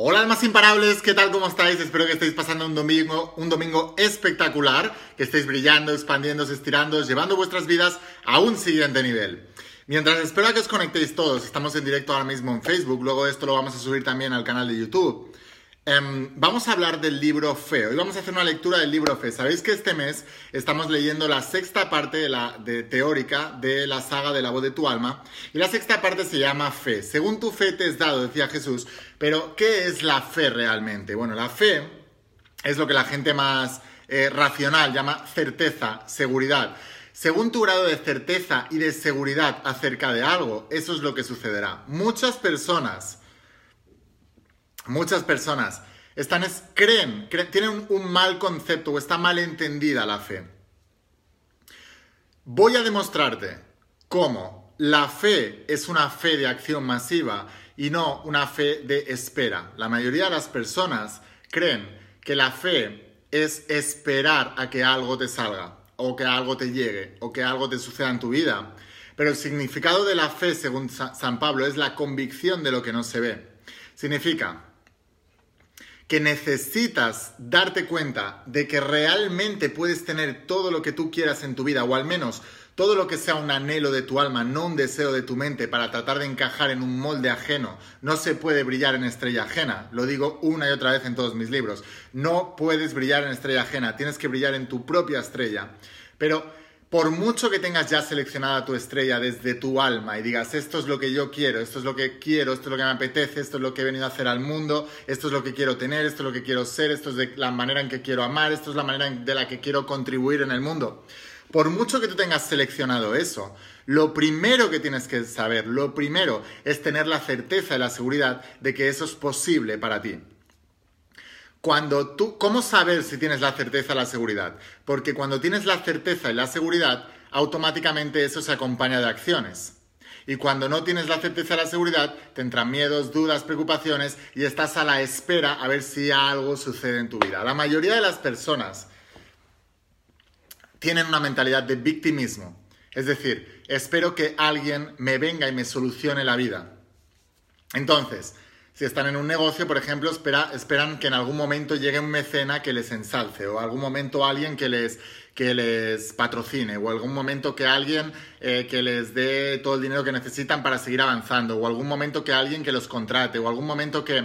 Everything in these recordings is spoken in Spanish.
Hola almas imparables, ¿qué tal? ¿Cómo estáis? Espero que estéis pasando un domingo, un domingo espectacular, que estéis brillando, expandiéndose, estirando, llevando vuestras vidas a un siguiente nivel. Mientras espero a que os conectéis todos, estamos en directo ahora mismo en Facebook, luego esto lo vamos a subir también al canal de YouTube. Em, vamos a hablar del libro Fe. y vamos a hacer una lectura del libro Fe. Sabéis que este mes estamos leyendo la sexta parte de la, teórica de la saga de la voz de tu alma y la sexta parte se llama fe. Según tu fe te es dado, decía Jesús, pero ¿qué es la fe realmente? Bueno, la fe es lo que la gente más eh, racional llama certeza, seguridad. Según tu grado de certeza y de seguridad acerca de algo, eso es lo que sucederá. Muchas personas muchas personas creen, creen, tienen un mal concepto o está mal entendida la fe. Voy a demostrarte cómo la fe es una fe de acción masiva y no una fe de espera. La mayoría de las personas creen que la fe es esperar a que algo te salga o que algo te llegue o que algo te suceda en tu vida. Pero el significado de la fe, según San Pablo, es la convicción de lo que no se ve. Significa, que necesitas darte cuenta de que realmente puedes tener todo lo que tú quieras en tu vida, o al menos todo lo que sea un anhelo de tu alma, no un deseo de tu mente para tratar de encajar en un molde ajeno. No se puede brillar en estrella ajena, lo digo una y otra vez en todos mis libros. No puedes brillar en estrella ajena, tienes que brillar en tu propia estrella. Pero por mucho que tengas ya seleccionada tu estrella desde tu alma y digas, esto es lo que yo quiero, esto es lo que quiero, esto es lo que me apetece, esto es lo que he venido a hacer al mundo, esto es lo que quiero tener, esto es lo que quiero ser, esto es la manera en que quiero amar, esto es la manera de la que quiero contribuir en el mundo. Por mucho que tú tengas seleccionado eso, lo primero que tienes que saber, lo primero es tener la certeza y la seguridad de que eso es posible para ti. Cuando tú, ¿cómo saber si tienes la certeza o la seguridad? Porque cuando tienes la certeza y la seguridad, automáticamente eso se acompaña de acciones. Y cuando no tienes la certeza o la seguridad, te entran miedos, dudas, preocupaciones y estás a la espera a ver si algo sucede en tu vida. La mayoría de las personas tienen una mentalidad de victimismo. Es decir, espero que alguien me venga y me solucione la vida. Entonces, si están en un negocio, por ejemplo, esperan que en algún momento llegue un mecena que les ensalce o algún momento alguien que les, que les patrocine o algún momento que alguien eh, que les dé todo el dinero que necesitan para seguir avanzando o algún momento que alguien que los contrate o algún momento que...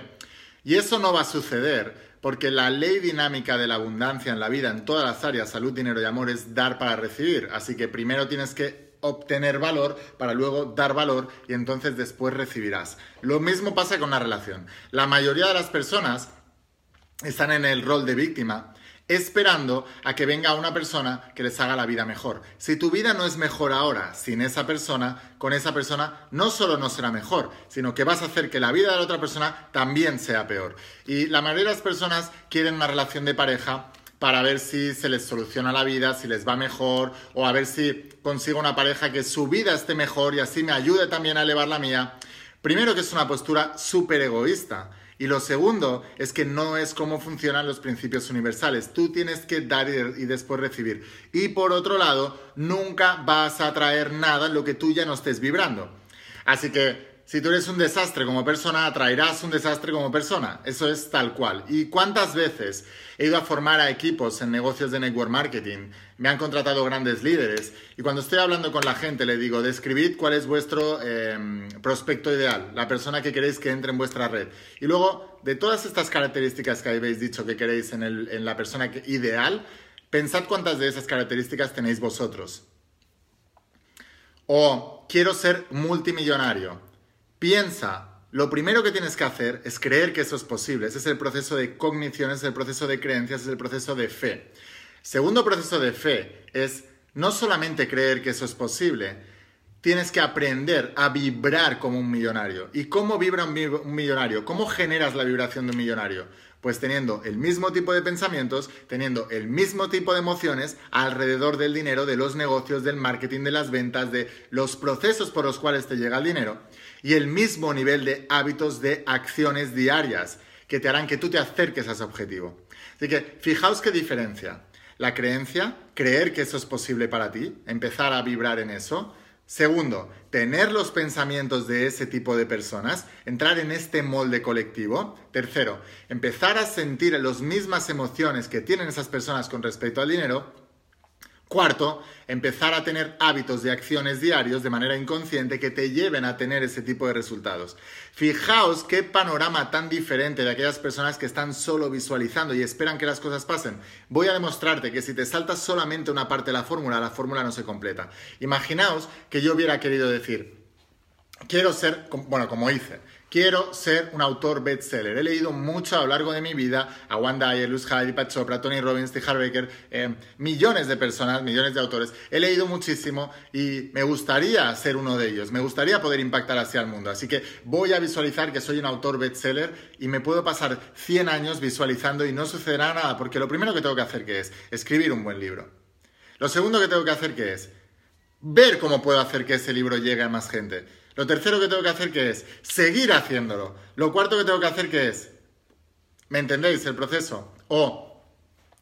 Y eso no va a suceder porque la ley dinámica de la abundancia en la vida, en todas las áreas, salud, dinero y amor, es dar para recibir. Así que primero tienes que obtener valor para luego dar valor y entonces después recibirás. Lo mismo pasa con la relación. La mayoría de las personas están en el rol de víctima esperando a que venga una persona que les haga la vida mejor. Si tu vida no es mejor ahora sin esa persona, con esa persona no solo no será mejor, sino que vas a hacer que la vida de la otra persona también sea peor. Y la mayoría de las personas quieren una relación de pareja para ver si se les soluciona la vida, si les va mejor, o a ver si consigo una pareja que su vida esté mejor y así me ayude también a elevar la mía. Primero que es una postura súper egoísta. Y lo segundo es que no es cómo funcionan los principios universales. Tú tienes que dar y, después recibir. Y por otro lado, nunca vas a traer nada en lo que tú ya no estés vibrando. Así que si tú eres un desastre como persona, atraerás un desastre como persona. Eso es tal cual. ¿Y cuántas veces he ido a formar a equipos en negocios de network marketing? Me han contratado grandes líderes y cuando estoy hablando con la gente le digo, describid cuál es vuestro em, prospecto ideal, la persona que queréis que entre en vuestra red. Y luego, de todas estas características que habéis dicho que queréis en, la persona ideal, pensad cuántas de esas características tenéis vosotros. O quiero ser multimillonario piensa, lo primero que tienes que hacer es creer que eso es posible. Ese es el proceso de cognición, es el proceso de creencias, es el proceso de fe. Segundo proceso de fe es no solamente creer que eso es posible, tienes que aprender a vibrar como un millonario. ¿Y cómo vibra un, millonario? ¿Cómo generas la vibración de un millonario? Pues teniendo el mismo tipo de pensamientos, teniendo el mismo tipo de emociones alrededor del dinero, de los negocios, del marketing, de las ventas, de los procesos por los cuales te llega el dinero y el mismo nivel de hábitos de acciones diarias que te harán que tú te acerques a ese objetivo. Así que fijaos qué diferencia. La creencia, creer que eso es posible para ti, empezar a vibrar en eso. Segundo, tener los pensamientos de ese tipo de personas, entrar en este molde colectivo. Tercero, empezar a sentir las mismas emociones que tienen esas personas con respecto al dinero. Cuarto, empezar a tener hábitos de acciones diarios de manera inconsciente que te lleven a tener ese tipo de resultados. Fijaos qué panorama tan diferente de aquellas personas que están solo visualizando y esperan que las cosas pasen. Voy a demostrarte que si te saltas solamente una parte de la fórmula, la fórmula no se completa. Imaginaos que yo hubiera querido decir, quiero ser, bueno, como hice, Quiero ser un autor bestseller. He leído mucho a lo largo de mi vida a Wanda Dyer, Luz Hyde, Pachopra, Tony Robbins, T. Harbaker, eh, millones de personas, millones de autores. He leído muchísimo y me gustaría ser uno de ellos. Me gustaría poder impactar así al mundo. Así que voy a visualizar que soy un autor bestseller y me puedo pasar 100 años visualizando y no sucederá nada porque lo primero que tengo que hacer que es escribir un buen libro. Lo segundo que tengo que hacer que es ver cómo puedo hacer que ese libro llegue a más gente. Lo tercero que tengo que hacer que es seguir haciéndolo. Lo cuarto que tengo que hacer que es, ¿me entendéis el proceso? O,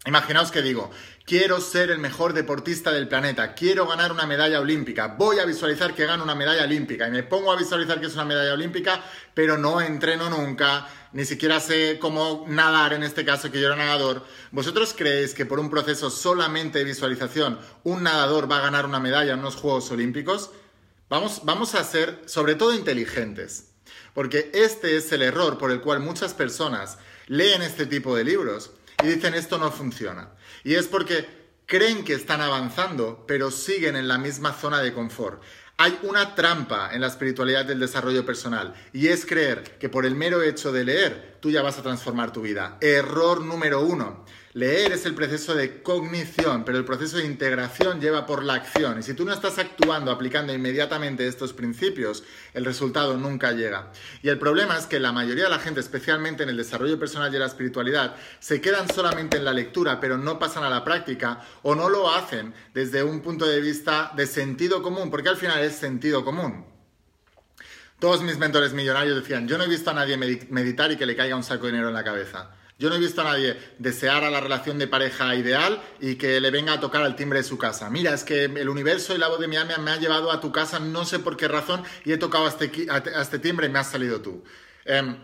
imaginaos que digo, quiero ser el mejor deportista del planeta, quiero ganar una medalla olímpica, voy a visualizar que gano una medalla olímpica y me pongo a visualizar que es una medalla olímpica, pero no entreno nunca, ni siquiera sé cómo nadar en este caso, que yo era nadador. ¿Vosotros creéis que por un proceso solamente de visualización un nadador va a ganar una medalla en unos Juegos Olímpicos? Vamos, a ser sobre todo inteligentes, porque este es el error por el cual muchas personas leen este tipo de libros y dicen esto no funciona. Y es porque creen que están avanzando, pero siguen en la misma zona de confort. Hay una trampa en la espiritualidad del desarrollo personal y es creer que por el mero hecho de leer tú ya vas a transformar tu vida. Error número uno. Leer es el proceso de cognición, pero el proceso de integración lleva por la acción. Y si tú no estás actuando, aplicando inmediatamente estos principios, el resultado nunca llega. Y el problema es que la mayoría de la gente, especialmente en el desarrollo personal y la espiritualidad, se quedan solamente en la lectura, pero no pasan a la práctica o no lo hacen desde un punto de vista de sentido común, porque al final es sentido común. Todos mis mentores millonarios decían, yo no he visto a nadie meditar y que le caiga un saco de dinero en la cabeza. Yo no he visto a nadie desear a la relación de pareja ideal y que le venga a tocar al timbre de su casa. Mira, es que el universo y la voz de mi alma me ha llevado a tu casa, no sé por qué razón, y he tocado a este, este timbre y me has salido tú. Em,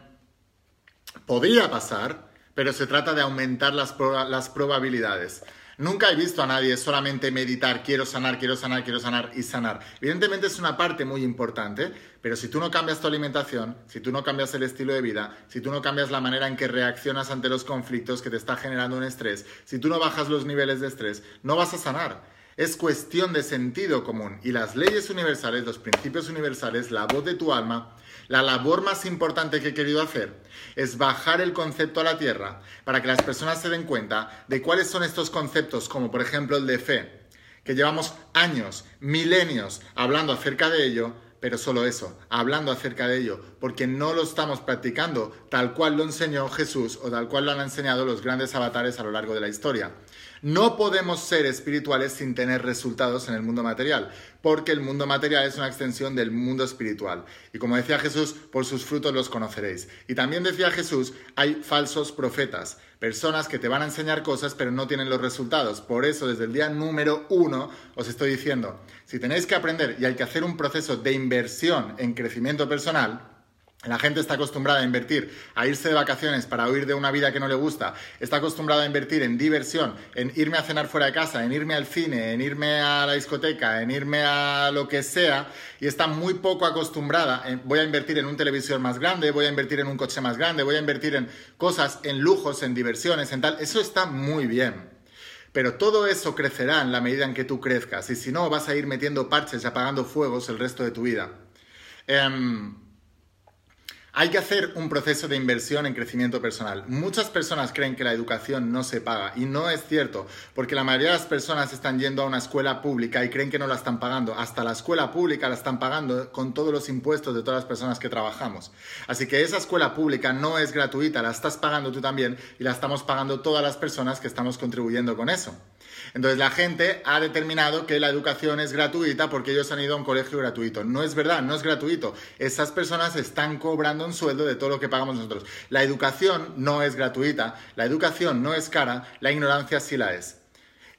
podría pasar, pero se trata de aumentar las probabilidades. Nunca he visto a nadie solamente meditar, quiero sanar, quiero sanar, quiero sanar y sanar. Evidentemente es una parte muy importante, pero si tú no cambias tu alimentación, si tú no cambias el estilo de vida, si tú no cambias la manera en que reaccionas ante los conflictos que te está generando un estrés, si tú no bajas los niveles de estrés, no vas a sanar es cuestión de sentido común y las leyes universales, los principios universales, la voz de tu alma, la labor más importante que he querido hacer es bajar el concepto a la tierra para que las personas se den cuenta de cuáles son estos conceptos, como por ejemplo el de fe, que llevamos años, milenios hablando acerca de ello, pero solo eso, hablando acerca de ello, porque no lo estamos practicando tal cual lo enseñó Jesús o tal cual lo han enseñado los grandes avatares a lo largo de la historia. No podemos ser espirituales sin tener resultados en el mundo material, porque el mundo material es una extensión del mundo espiritual. Y como decía Jesús, por sus frutos los conoceréis. Y también decía Jesús, hay falsos profetas, personas que te van a enseñar cosas pero no tienen los resultados. Por eso desde el día número uno os estoy diciendo, si tenéis que aprender y hay que hacer un proceso de inversión en crecimiento personal, la gente está acostumbrada a invertir, a irse de vacaciones para huir de una vida que no le gusta. Está acostumbrada a invertir en diversión, en irme a cenar fuera de casa, en irme al cine, en irme a la discoteca, en irme a lo que sea. Y está muy poco acostumbrada. voy a invertir en un televisor más grande, voy a invertir en un coche más grande, voy a invertir en cosas, en lujos, en diversiones, en tal. Eso está muy bien. Pero todo eso crecerá en la medida en que tú crezcas. Y si no, vas a ir metiendo parches y apagando fuegos el resto de tu vida. Em, hay que hacer un proceso de inversión en crecimiento personal. Muchas personas creen que la educación no se paga y no es cierto, porque la mayoría de las personas están yendo a una escuela pública y creen que no la están pagando. Hasta la escuela pública la están pagando con todos los impuestos de todas las personas que trabajamos. Así que esa escuela pública no es gratuita, la estás pagando tú también y la estamos pagando todas las personas que estamos contribuyendo con eso. Entonces la gente ha determinado que la educación es gratuita porque ellos han ido a un colegio gratuito. No es verdad, no es gratuito. Esas personas están cobrando un sueldo de todo lo que pagamos nosotros. La educación no es gratuita, la educación no es cara, la ignorancia sí la es.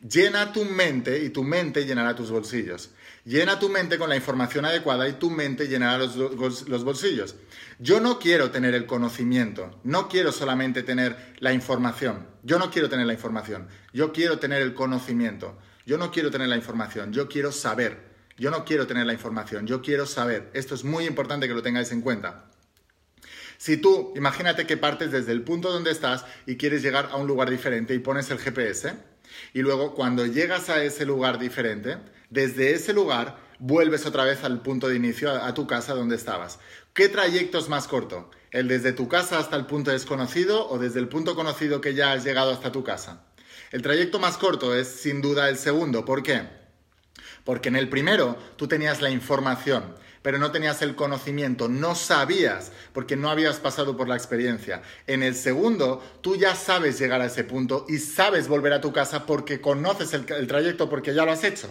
Llena tu mente y tu mente llenará tus bolsillos. Llena tu mente con la información adecuada y tu mente llenará los, los, bolsillos. Yo no quiero tener el conocimiento, no quiero solamente tener la información. Yo no quiero tener la información, yo quiero tener el conocimiento. Yo no quiero tener la información, yo quiero saber. Yo no quiero tener la información, yo quiero saber. Esto es muy importante que lo tengáis en cuenta. Si tú, imagínate que partes desde el punto donde estás y quieres llegar a un lugar diferente y pones el GPS, y luego cuando llegas a ese lugar diferente, desde ese lugar vuelves otra vez al punto de inicio, a, tu casa donde estabas. ¿Qué trayecto es más corto? ¿El desde tu casa hasta el punto desconocido o desde el punto conocido que ya has llegado hasta tu casa? El trayecto más corto es sin duda el segundo. ¿Por qué? Porque en el primero tú tenías la información, pero no tenías el conocimiento, no sabías, porque no habías pasado por la experiencia. En el segundo, tú ya sabes llegar a ese punto y sabes volver a tu casa porque conoces el, trayecto, porque ya lo has hecho.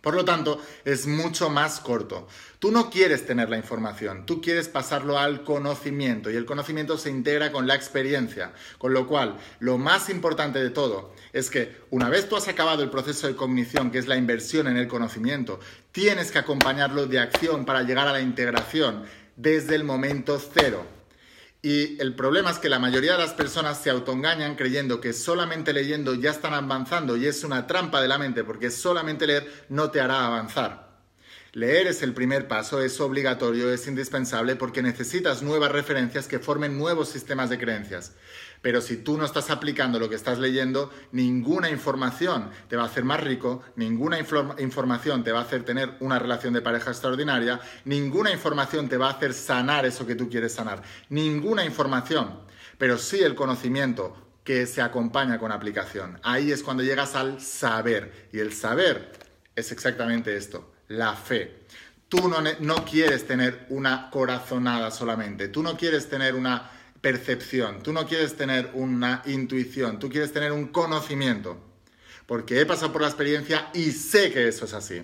Por lo tanto, es mucho más corto. Tú no quieres tener la información, tú quieres pasarlo al conocimiento y el conocimiento se integra con la experiencia. Con lo cual, lo más importante de todo es que una vez tú has acabado el proceso de cognición, que es la inversión en el conocimiento, tienes que acompañarlo de acción para llegar a la integración desde el momento cero. Y el problema es que la mayoría de las personas se autoengañan creyendo que solamente leyendo ya están avanzando y es una trampa de la mente porque solamente leer no te hará avanzar. Leer es el primer paso, es obligatorio, es indispensable porque necesitas nuevas referencias que formen nuevos sistemas de creencias. Pero si tú no estás aplicando lo que estás leyendo, ninguna información te va a hacer más rico, ninguna información te va a hacer tener una relación de pareja extraordinaria, ninguna información te va a hacer sanar eso que tú quieres sanar, ninguna información. Pero sí el conocimiento que se acompaña con aplicación. Ahí es cuando llegas al saber. Y el saber es exactamente esto, la fe. Tú no quieres tener una corazonada solamente, tú no quieres tener una percepción, tú no quieres tener una intuición, tú quieres tener un conocimiento, porque he pasado por la experiencia y sé que eso es así.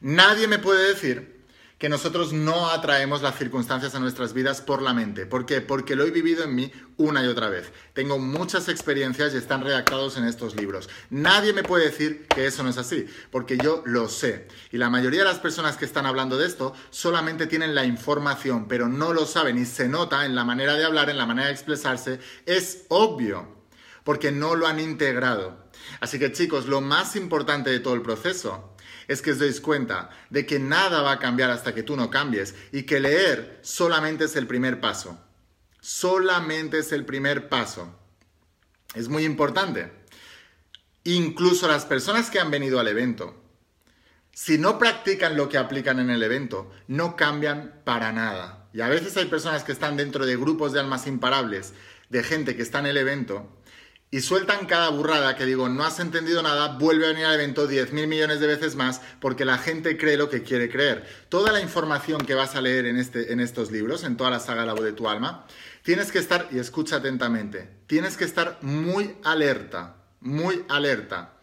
Nadie me puede decir que nosotros no atraemos las circunstancias a nuestras vidas por la mente. ¿Por qué? Porque lo he vivido en mí una y otra vez. Tengo muchas experiencias y están redactados en estos libros. Nadie me puede decir que eso no es así, porque yo lo sé. Y la mayoría de las personas que están hablando de esto solamente tienen la información, pero no lo saben y se nota en la manera de hablar, en la manera de expresarse. Es obvio, porque no lo han integrado. Así que chicos, lo más importante de todo el proceso es que os deis cuenta de que nada va a cambiar hasta que tú no cambies y que leer solamente es el primer paso. Solamente es el primer paso. Es muy importante. Incluso las personas que han venido al evento, si no practican lo que aplican en el evento, no cambian para nada. Y a veces hay personas que están dentro de grupos de almas imparables, de gente que está en el evento, y sueltan cada burrada que digo, no has entendido nada, vuelve a venir al evento diez mil millones de veces más porque la gente cree lo que quiere creer. Toda la información que vas a leer en, este, en estos libros, en toda la saga La voz de tu alma, tienes que estar, y escucha atentamente, tienes que estar muy alerta, muy alerta,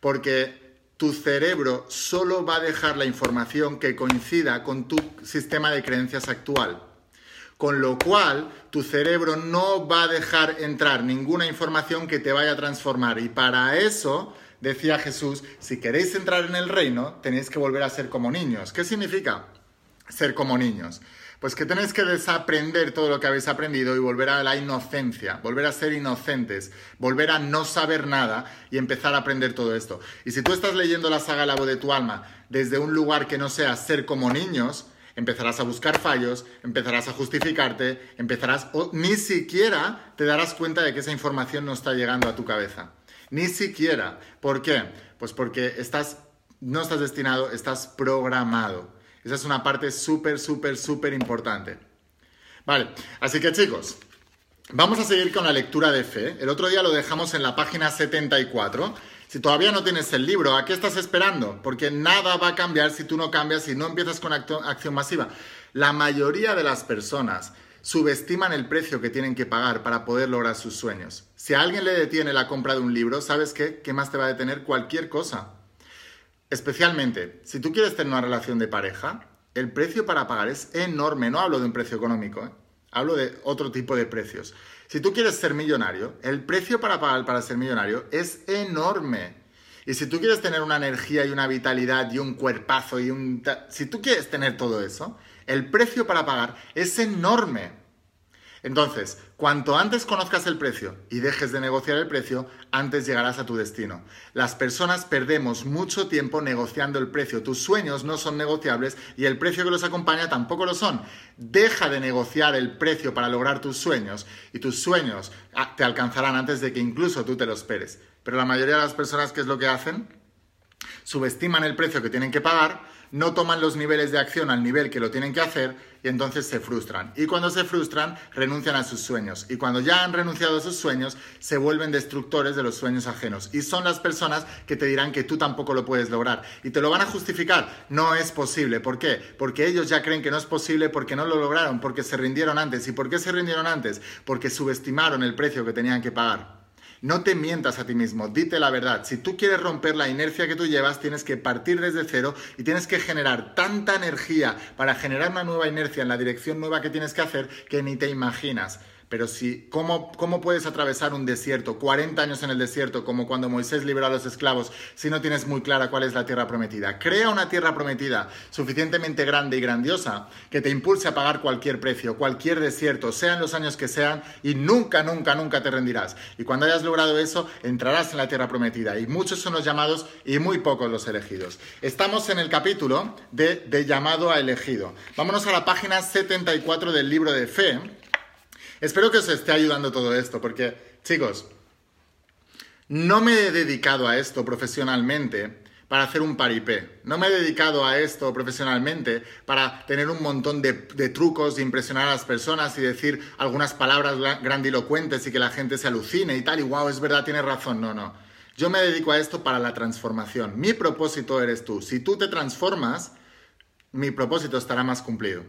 porque tu cerebro solo va a dejar la información que coincida con tu sistema de creencias actual con lo cual tu cerebro no va a dejar entrar ninguna información que te vaya a transformar. Y para eso, decía Jesús, si queréis entrar en el reino, tenéis que volver a ser como niños. ¿Qué significa ser como niños? Pues que tenéis que desaprender todo lo que habéis aprendido y volver a la inocencia, volver a ser inocentes, volver a no saber nada y empezar a aprender todo esto. Y si tú estás leyendo la saga La voz de tu alma desde un lugar que no sea ser como niños, empezarás a buscar fallos, empezarás a justificarte, empezarás ni siquiera te darás cuenta de que esa información no está llegando a tu cabeza. Ni siquiera. ¿Por qué? Pues porque estás no estás destinado, estás programado. Esa es una parte súper, súper, súper importante. Vale, así que chicos, vamos a seguir con la lectura de fe. El otro día lo dejamos en la página 74. Si todavía no tienes el libro, ¿a qué estás esperando? Porque nada va a cambiar si tú no cambias, y no empiezas con acción masiva. La mayoría de las personas subestiman el precio que tienen que pagar para poder lograr sus sueños. Si a alguien le detiene la compra de un libro, ¿sabes qué? ¿Qué más te va a detener? Cualquier cosa. Especialmente, si tú quieres tener una relación de pareja, el precio para pagar es enorme. No hablo de un precio económico, ¿eh? hablo de otro tipo de precios. Si tú quieres ser millonario, el precio para pagar para ser millonario es enorme. Y si tú quieres tener una energía y una vitalidad y un cuerpazo y un... Si tú quieres tener todo eso, el precio para pagar es enorme. Entonces, cuanto antes conozcas el precio y dejes de negociar el precio, antes llegarás a tu destino. Las personas perdemos mucho tiempo negociando el precio. Tus sueños no son negociables y el precio que los acompaña tampoco lo son. Deja de negociar el precio para lograr tus sueños y tus sueños ah, te alcanzarán antes de que incluso tú te los esperes. Pero la mayoría de las personas, ¿qué es lo que hacen? Subestiman el precio que tienen que pagar no toman los niveles de acción al nivel que lo tienen que hacer y entonces se frustran. Y cuando se frustran, renuncian a sus sueños. Y cuando ya han renunciado a sus sueños, se vuelven destructores de los sueños ajenos. Y son las personas que te dirán que tú tampoco lo puedes lograr. Y te lo van a justificar. No es posible. ¿Por qué? Porque ellos ya creen que no es posible porque no lo lograron, porque se rindieron antes. ¿Y por qué se rindieron antes? Porque subestimaron el precio que tenían que pagar. No te mientas a ti mismo, dite la verdad. Si tú quieres romper la inercia que tú llevas, tienes que partir desde cero y tienes que generar tanta energía para generar una nueva inercia en la dirección nueva que tienes que hacer que ni te imaginas. Pero si, ¿cómo, puedes atravesar un desierto, 40 años en el desierto, como cuando Moisés liberó a los esclavos, si no tienes muy clara cuál es la tierra prometida? Crea una tierra prometida suficientemente grande y grandiosa que te impulse a pagar cualquier precio, cualquier desierto, sean los años que sean, y nunca, nunca, nunca te rendirás. Y cuando hayas logrado eso, entrarás en la tierra prometida. Y muchos son los llamados y muy pocos los elegidos. Estamos en el capítulo de, de llamado a elegido. Vámonos a la página 74 del libro de fe Espero que os esté ayudando todo esto, porque, chicos, no me he dedicado a esto profesionalmente para hacer un paripé. No me he dedicado a esto profesionalmente para tener un montón de, trucos, de impresionar a las personas y decir algunas palabras grandilocuentes y que la gente se alucine y tal, y wow, es verdad, tienes razón. No, no. Yo me dedico a esto para la transformación. Mi propósito eres tú. Si tú te transformas, mi propósito estará más cumplido.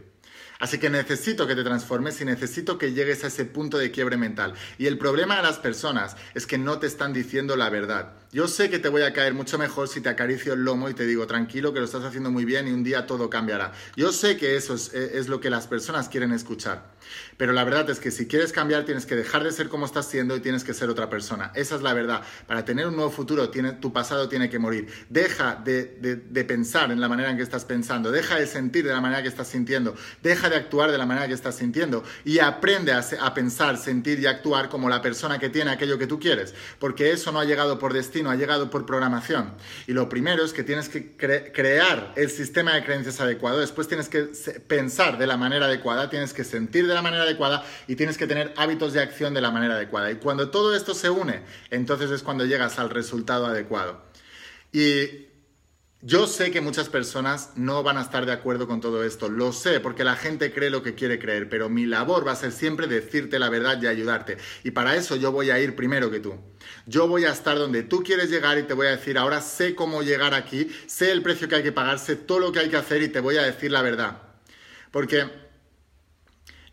Así que necesito que te transformes y necesito que llegues a ese punto de quiebre mental. Y el problema de las personas es que no te están diciendo la verdad. Yo sé que te voy a caer mucho mejor si te acaricio el lomo y te digo, tranquilo, que lo estás haciendo muy bien y un día todo cambiará. Yo sé que eso eh, es, lo que las personas quieren escuchar. Pero la verdad es que si quieres cambiar, tienes que dejar de ser como estás siendo y tienes que ser otra persona. Esa es la verdad. Para tener un nuevo futuro, tu pasado tiene que morir. Deja de, pensar en la manera en que estás pensando. Deja de sentir de la manera que estás sintiendo. Deja de actuar de la manera que estás sintiendo. Y aprende a, a pensar, sentir y actuar como la persona que tiene aquello que tú quieres. Porque eso no ha llegado por destino no ha llegado por programación. Y lo primero es que tienes que crear el sistema de creencias adecuado, después tienes que pensar de la manera adecuada, tienes que sentir de la manera adecuada y tienes que tener hábitos de acción de la manera adecuada. Y cuando todo esto se une, entonces es cuando llegas al resultado adecuado. Y yo sé que muchas personas no van a estar de acuerdo con todo esto, lo sé, porque la gente cree lo que quiere creer, pero mi labor va a ser siempre decirte la verdad y ayudarte. Y para eso yo voy a ir primero que tú. Yo voy a estar donde tú quieres llegar y te voy a decir, ahora sé cómo llegar aquí, sé el precio que hay que pagar, sé todo lo que hay que hacer y te voy a decir la verdad. Porque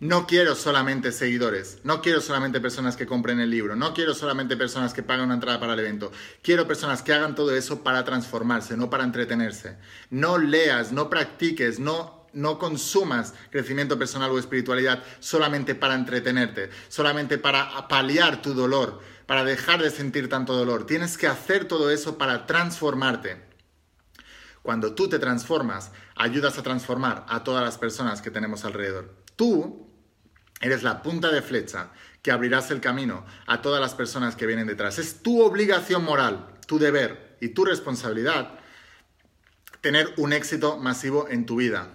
no quiero solamente seguidores, no quiero solamente personas que compren el libro, no quiero solamente personas que paguen una entrada para el evento. Quiero personas que hagan todo eso para transformarse, no para entretenerse. No leas, no practiques, no no consumas crecimiento personal o espiritualidad solamente para entretenerte, solamente para paliar tu dolor, para dejar de sentir tanto dolor. Tienes que hacer todo eso para transformarte. Cuando tú te transformas, ayudas a transformar a todas las personas que tenemos alrededor. Tú Eres la punta de flecha que abrirás el camino a todas las personas que vienen detrás. Es tu obligación moral, tu deber y tu responsabilidad tener un éxito masivo en tu vida.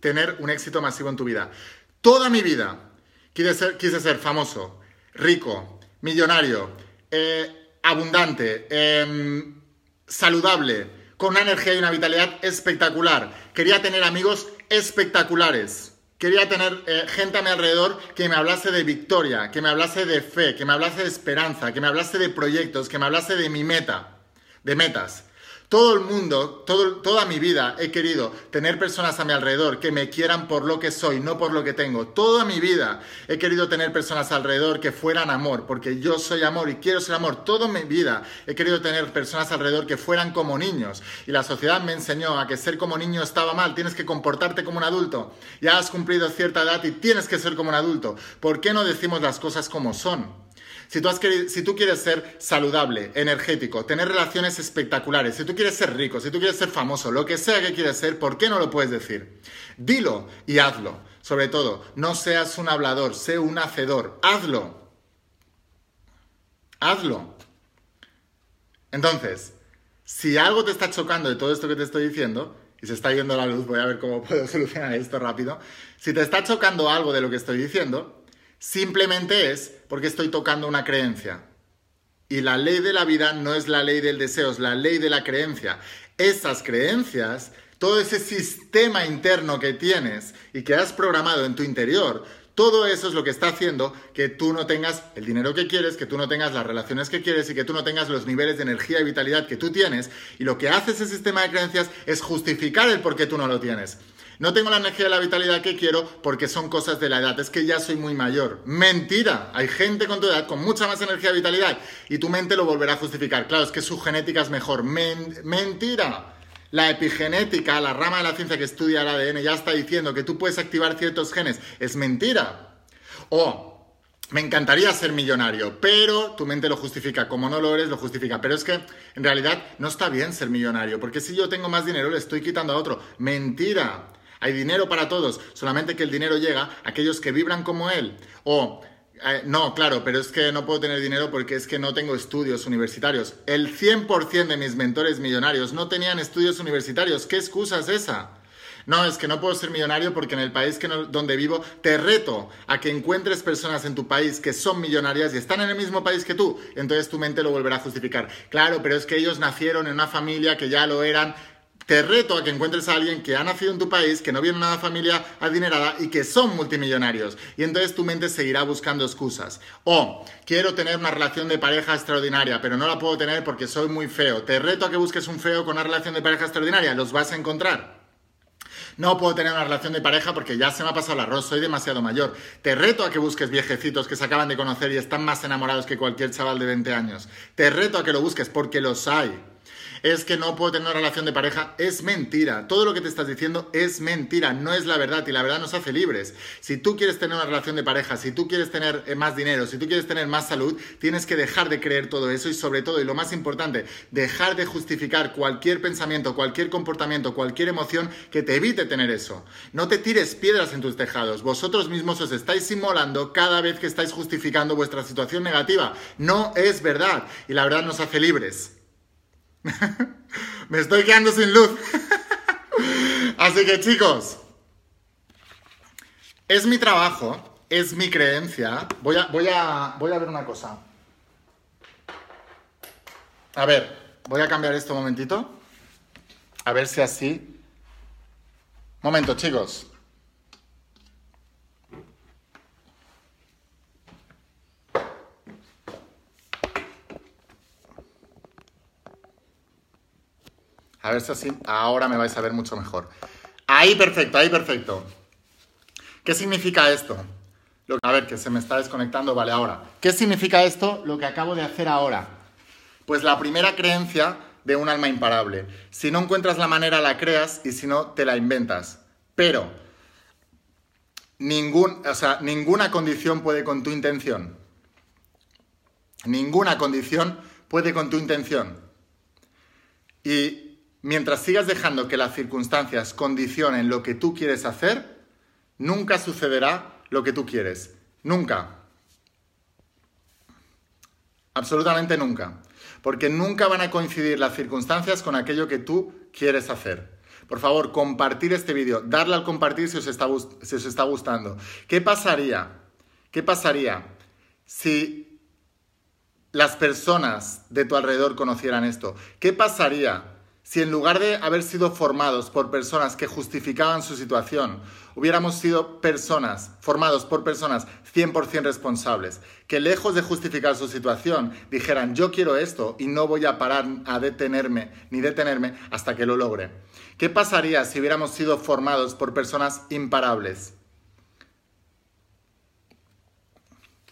Tener un éxito masivo en tu vida. Toda mi vida quise ser, famoso, rico, millonario, eh, abundante, em, saludable, con una energía y una vitalidad espectacular. Quería tener amigos espectaculares. Quería tener eh, gente a mi alrededor que me hablase de victoria, que me hablase de fe, que me hablase de esperanza, que me hablase de proyectos, que me hablase de mi meta, de metas. Todo el mundo, toda mi vida he querido tener personas a mi alrededor que me quieran por lo que soy, no por lo que tengo. Toda mi vida he querido tener personas alrededor que fueran amor, porque yo soy amor y quiero ser amor. Toda mi vida he querido tener personas alrededor que fueran como niños. Y la sociedad me enseñó a que ser como niño estaba mal, tienes que comportarte como un adulto. Ya has cumplido cierta edad y tienes que ser como un adulto. ¿Por qué no decimos las cosas como son? Si tú, quieres ser saludable, energético, tener relaciones espectaculares, si tú quieres ser rico, si tú quieres ser famoso, lo que sea que quieras ser, ¿por qué no lo puedes decir? Dilo y hazlo. Sobre todo, no seas un hablador, sé un hacedor. Hazlo. Hazlo. Entonces, si algo te está chocando de todo esto que te estoy diciendo, y se está yendo la luz, voy a ver cómo puedo solucionar esto rápido. Si te está chocando algo de lo que estoy diciendo, Simplemente es porque estoy tocando una creencia. Y la ley de la vida no es la ley del deseo, es la ley de la creencia. Esas creencias, todo ese sistema interno que tienes y que has programado en tu interior, todo eso es lo que está haciendo que tú no tengas el dinero que quieres, que tú no tengas las relaciones que quieres y que tú no tengas los niveles de energía y vitalidad que tú tienes. Y lo que hace ese sistema de creencias es justificar el por qué tú no lo tienes. No tengo la energía y la vitalidad que quiero porque son cosas de la edad. Es que ya soy muy mayor. Mentira. Hay gente con tu edad con mucha más energía y vitalidad y tu mente lo volverá a justificar. Claro, es que su genética es mejor. mentira. La epigenética, la rama de la ciencia que estudia el ADN, ya está diciendo que tú puedes activar ciertos genes. Es mentira. O me encantaría ser millonario, pero tu mente lo justifica. Como no lo eres, lo justifica. Pero es que en realidad no está bien ser millonario, porque si yo tengo más dinero, le estoy quitando a otro. Mentira. Hay dinero para todos, solamente que el dinero llega a aquellos que vibran como él. O, eh, no, claro, pero es que no puedo tener dinero porque es que no tengo estudios universitarios. El 100% de mis mentores millonarios no tenían estudios universitarios. ¿Qué excusa es esa? No, es que no puedo ser millonario porque en el país donde vivo te reto a que encuentres personas en tu país que son millonarias y están en el mismo país que tú. Entonces tu mente lo volverá a justificar. Claro, pero es que ellos nacieron en una familia que ya lo eran. Te reto a que encuentres a alguien que ha nacido en tu país, que no viene de una familia adinerada y que son multimillonarios. Y entonces tu mente seguirá buscando excusas. O quiero tener una relación de pareja extraordinaria, pero no la puedo tener porque soy muy feo. Te reto a que busques un feo con una relación de pareja extraordinaria. Los vas a encontrar. No puedo tener una relación de pareja porque ya se me ha pasado el arroz, soy demasiado mayor. Te reto a que busques viejecitos que se acaban de conocer y están más enamorados que cualquier chaval de 20 años. Te reto a que lo busques porque los hay es que no puedo tener una relación de pareja, es mentira. Todo lo que te estás diciendo es mentira, no es la verdad y la verdad nos hace libres. Si tú quieres tener una relación de pareja, si tú quieres tener eh, más dinero, si tú quieres tener más salud, tienes que dejar de creer todo eso y sobre todo, y lo más importante, dejar de justificar cualquier pensamiento, cualquier comportamiento, cualquier emoción que te evite tener eso. No te tires piedras en tus tejados. Vosotros mismos os estáis simulando cada vez que estáis justificando vuestra situación negativa. No es verdad y la verdad nos hace libres. Me estoy quedando sin luz. Así que chicos, es mi trabajo, es mi creencia. Voy a, voy a, voy a ver una cosa. A ver, voy a cambiar esto un momentito. A ver si así. Momento, chicos. A ver si así ahora me vais a ver mucho mejor. Ahí perfecto, ahí perfecto. ¿Qué significa esto? Lo a ver, que se me está desconectando, vale, ahora. ¿Qué significa esto, lo que acabo de hacer ahora? Pues la primera creencia de un alma imparable. Si no encuentras la manera, la creas y si no, te la inventas. Pero ningún, ninguna condición puede con tu intención. Ninguna condición puede con tu intención. Y Mientras sigas dejando que las circunstancias condicionen lo que tú quieres hacer, nunca sucederá lo que tú quieres. Nunca. Absolutamente nunca. Porque nunca van a coincidir las circunstancias con aquello que tú quieres hacer. Por favor, compartir este vídeo, darle al compartir si os está, si está gustando. ¿Qué pasaría? ¿Qué pasaría si las personas de tu alrededor conocieran esto? ¿Qué pasaría si en lugar de haber sido formados por personas que justificaban su situación, hubiéramos sido personas, formados por personas 100% responsables, que lejos de justificar su situación, dijeran yo quiero esto y no voy a parar a detenerme ni detenerme hasta que lo logre. ¿Qué pasaría si hubiéramos sido formados por personas imparables?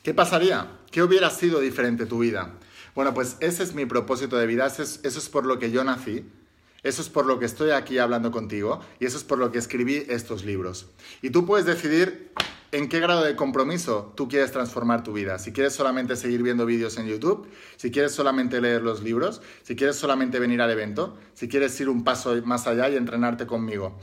¿Qué pasaría? ¿Qué hubiera sido diferente tu vida? Bueno, pues ese es mi propósito de vida, es, eso es por lo que yo nací, eso es por lo que estoy aquí hablando contigo y eso es por lo que escribí estos libros. Y tú puedes decidir en qué grado de compromiso tú quieres transformar tu vida. Si quieres solamente seguir viendo vídeos en YouTube, si quieres solamente leer los libros, si quieres solamente venir al evento, si quieres ir un paso más allá y entrenarte conmigo.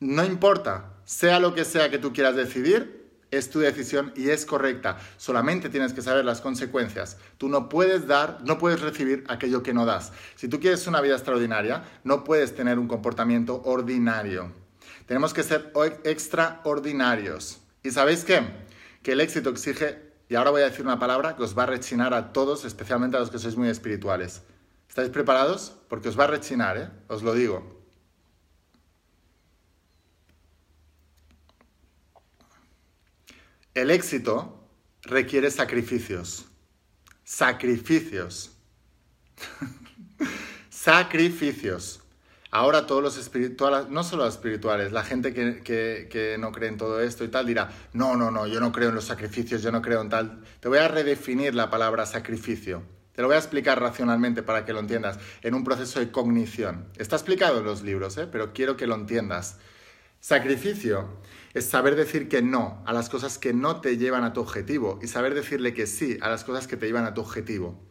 No importa, sea lo que sea que tú quieras decidir, es tu decisión y es correcta. Solamente tienes que saber las consecuencias. Tú no puedes dar, no puedes recibir aquello que no das. Si tú quieres una vida extraordinaria, no puedes tener un comportamiento ordinario. Tenemos que ser extraordinarios. ¿Y sabéis qué? Que el éxito exige, y ahora voy a decir una palabra que os va a rechinar a todos, especialmente a los que sois muy espirituales. ¿Estáis preparados? Porque os va a rechinar, ¿eh? Os lo digo. El éxito requiere sacrificios. Sacrificios. sacrificios. Ahora todos los espirituales, no solo los espirituales, la gente que, que, no cree en todo esto y tal dirá, no, no, no, yo no creo en los sacrificios, yo no creo en tal. Te voy a redefinir la palabra sacrificio. Te lo voy a explicar racionalmente para que lo entiendas, en un proceso de cognición. Está explicado en los libros, ¿eh? pero quiero que lo entiendas. Sacrificio es saber decir que no a las cosas que no te llevan a tu objetivo y saber decirle que sí a las cosas que te llevan a tu objetivo.